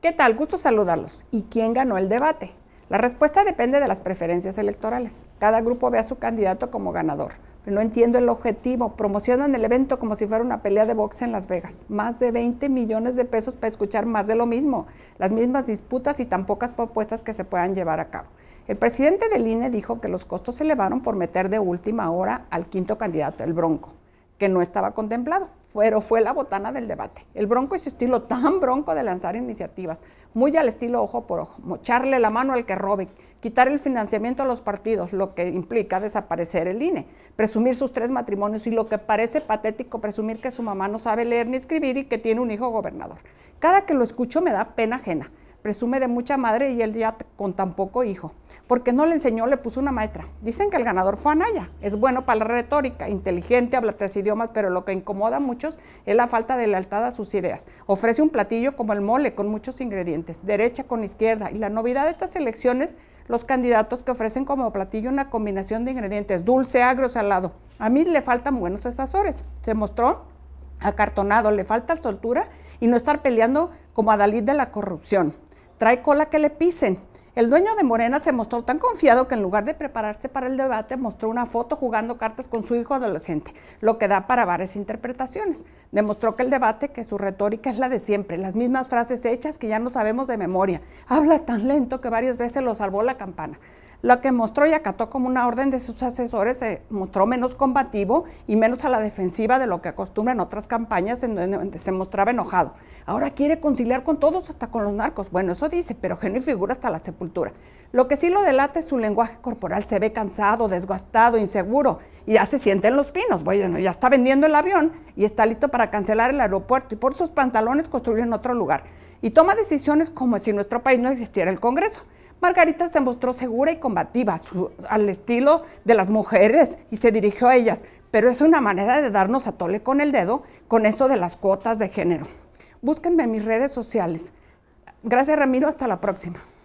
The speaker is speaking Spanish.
¿Qué tal? Gusto saludarlos. ¿Y quién ganó el debate? La respuesta depende de las preferencias electorales. Cada grupo ve a su candidato como ganador. Pero no entiendo el objetivo. Promocionan el evento como si fuera una pelea de boxe en Las Vegas. Más de 20 millones de pesos para escuchar más de lo mismo, las mismas disputas y tan pocas propuestas que se puedan llevar a cabo. El presidente del INE dijo que los costos se elevaron por meter de última hora al quinto candidato, el Bronco que no estaba contemplado, pero fue la botana del debate. El bronco y su estilo tan bronco de lanzar iniciativas, muy al estilo ojo por ojo, mocharle la mano al que robe, quitar el financiamiento a los partidos, lo que implica desaparecer el INE, presumir sus tres matrimonios y lo que parece patético, presumir que su mamá no sabe leer ni escribir y que tiene un hijo gobernador. Cada que lo escucho me da pena ajena presume de mucha madre y él ya con tan poco hijo. Porque no le enseñó, le puso una maestra. Dicen que el ganador fue Anaya. Es bueno para la retórica, inteligente, habla tres idiomas, pero lo que incomoda a muchos es la falta de lealtad a sus ideas. Ofrece un platillo como el mole, con muchos ingredientes, derecha con izquierda. Y la novedad de estas elecciones, los candidatos que ofrecen como platillo una combinación de ingredientes, dulce, agro, salado. A mí le faltan buenos asesores. Se mostró acartonado, le falta soltura y no estar peleando como a Dalí de la corrupción trae cola que le pisen. El dueño de Morena se mostró tan confiado que en lugar de prepararse para el debate mostró una foto jugando cartas con su hijo adolescente, lo que da para varias interpretaciones. Demostró que el debate, que su retórica es la de siempre, las mismas frases hechas que ya no sabemos de memoria. Habla tan lento que varias veces lo salvó la campana. Lo que mostró y acató como una orden de sus asesores, se mostró menos combativo y menos a la defensiva de lo que acostumbra en otras campañas en donde se mostraba enojado. Ahora quiere conciliar con todos, hasta con los narcos. Bueno, eso dice, pero genio y figura hasta la sepultura. Lo que sí lo delata es su lenguaje corporal, se ve cansado, desgastado, inseguro y ya se siente en los pinos. Bueno, ya está vendiendo el avión y está listo para cancelar el aeropuerto y por sus pantalones construir en otro lugar. Y toma decisiones como si en nuestro país no existiera el Congreso. Margarita se mostró segura y combativa al estilo de las mujeres y se dirigió a ellas, pero es una manera de darnos a tole con el dedo con eso de las cuotas de género. Búsquenme en mis redes sociales. Gracias Ramiro, hasta la próxima.